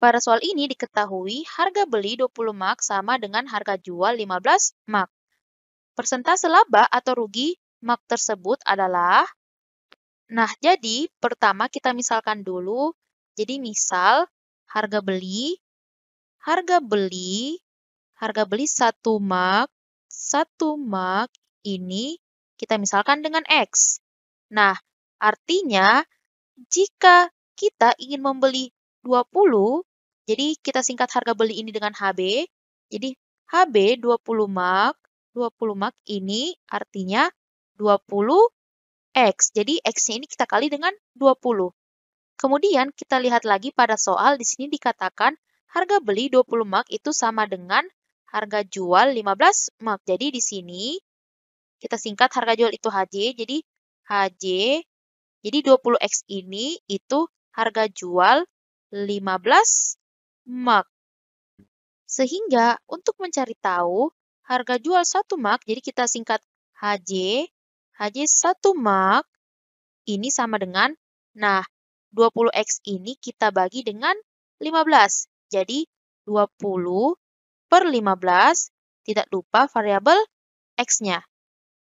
Pada soal ini diketahui harga beli 20 mark sama dengan harga jual 15 mark. Persentase laba atau rugi mark tersebut adalah Nah, jadi pertama kita misalkan dulu. Jadi misal harga beli harga beli harga beli 1 mark 1 mark ini kita misalkan dengan X. Nah, artinya jika kita ingin membeli 20 jadi kita singkat harga beli ini dengan HB. Jadi HB 20 mak, 20 mak ini artinya 20 X. Jadi x ini kita kali dengan 20. Kemudian kita lihat lagi pada soal di sini dikatakan harga beli 20 mak itu sama dengan harga jual 15 mak. Jadi di sini kita singkat harga jual itu HJ. Jadi HJ jadi 20X ini itu harga jual 15 mug. Sehingga untuk mencari tahu harga jual satu mug, jadi kita singkat HJ, HJ satu mug ini sama dengan, nah 20X ini kita bagi dengan 15. Jadi 20 per 15, tidak lupa variabel X-nya.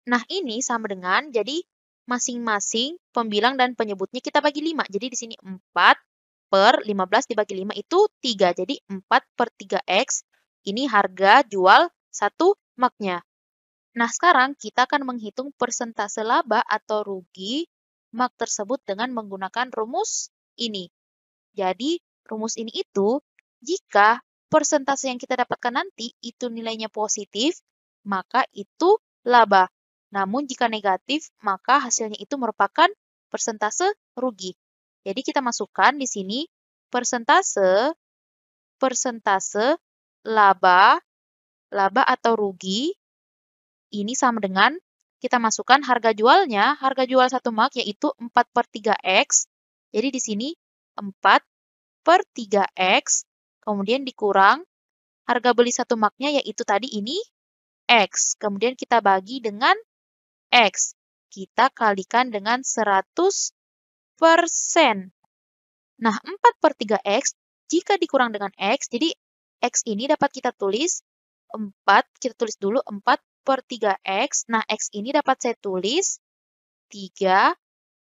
Nah ini sama dengan, jadi masing-masing pembilang dan penyebutnya kita bagi 5. Jadi di sini 4 per 15 dibagi 5 itu 3. Jadi 4 per 3X ini harga jual satu maknya. Nah, sekarang kita akan menghitung persentase laba atau rugi mak tersebut dengan menggunakan rumus ini. Jadi, rumus ini itu jika persentase yang kita dapatkan nanti itu nilainya positif, maka itu laba. Namun jika negatif, maka hasilnya itu merupakan persentase rugi. Jadi kita masukkan di sini persentase persentase laba laba atau rugi ini sama dengan kita masukkan harga jualnya, harga jual satu mak yaitu 4 per 3X. Jadi di sini 4 per 3X, kemudian dikurang harga beli satu maknya yaitu tadi ini X. Kemudian kita bagi dengan X. Kita kalikan dengan 100 persen. Nah, 4 per 3x, jika dikurang dengan x, jadi x ini dapat kita tulis 4, kita tulis dulu 4 per 3x. Nah, x ini dapat saya tulis 3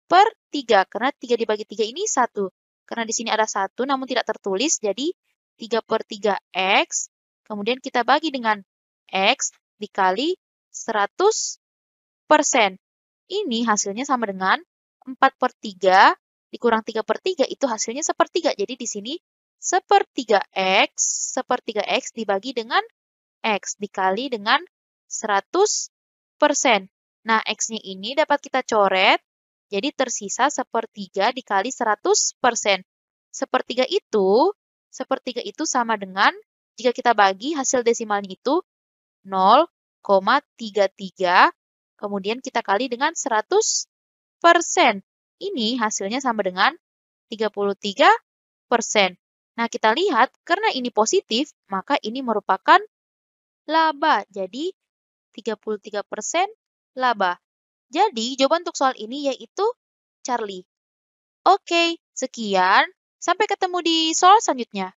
per 3, karena 3 dibagi 3 ini 1. Karena di sini ada 1, namun tidak tertulis, jadi 3 per 3x. Kemudian kita bagi dengan x dikali 100%. persen. Ini hasilnya sama dengan 4 per 3 dikurang 3 per 3 itu hasilnya sepertiga. Jadi di sini sepertiga X, sepertiga X dibagi dengan X dikali dengan 100%. Nah, X-nya ini dapat kita coret, jadi tersisa sepertiga dikali 100%. Sepertiga itu, sepertiga itu sama dengan, jika kita bagi hasil desimalnya itu 0,33, kemudian kita kali dengan 100%. Persen Ini hasilnya sama dengan 33%. Nah, kita lihat karena ini positif, maka ini merupakan laba. Jadi, 33% laba. Jadi, jawaban untuk soal ini yaitu Charlie. Oke, sekian. Sampai ketemu di soal selanjutnya.